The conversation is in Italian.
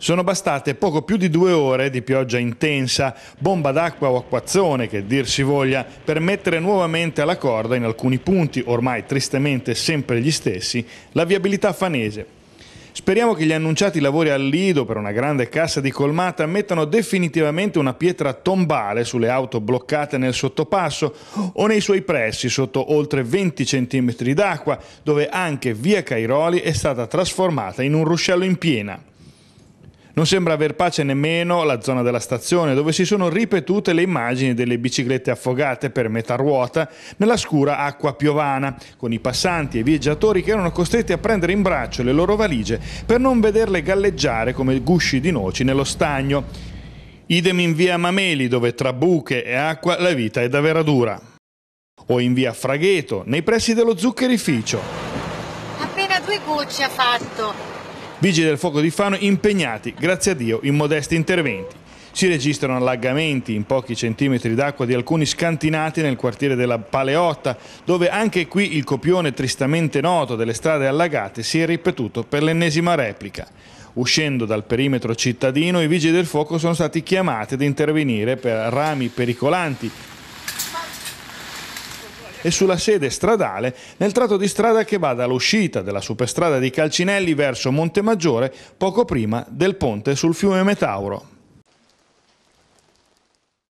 Sono bastate poco più di due ore di pioggia intensa, bomba d'acqua o acquazzone che dir si voglia, per mettere nuovamente alla corda in alcuni punti, ormai tristemente sempre gli stessi, la viabilità fanese. Speriamo che gli annunciati lavori al Lido per una grande cassa di colmata mettano definitivamente una pietra tombale sulle auto bloccate nel sottopasso o nei suoi pressi sotto oltre 20 cm d'acqua, dove anche via Cairoli è stata trasformata in un ruscello in piena. Non sembra aver pace nemmeno la zona della stazione, dove si sono ripetute le immagini delle biciclette affogate per metà ruota nella scura acqua piovana, con i passanti e i viaggiatori che erano costretti a prendere in braccio le loro valigie per non vederle galleggiare come gusci di noci nello stagno. Idem in via Mameli, dove tra buche e acqua la vita è davvero dura. O in via Fragheto, nei pressi dello zuccherificio. Appena due gocce ha fatto, vigili del fuoco di Fano impegnati, grazie a Dio, in modesti interventi. Si registrano allagamenti in pochi centimetri d'acqua di alcuni scantinati nel quartiere della Paleotta, dove anche qui il copione tristamente noto delle strade allagate si è ripetuto per l'ennesima replica. Uscendo dal perimetro cittadino, i vigili del fuoco sono stati chiamati ad intervenire per rami pericolanti, e sulla sede stradale nel tratto di strada che va dall'uscita della superstrada di Calcinelli verso Montemaggiore poco prima del ponte sul fiume Metauro.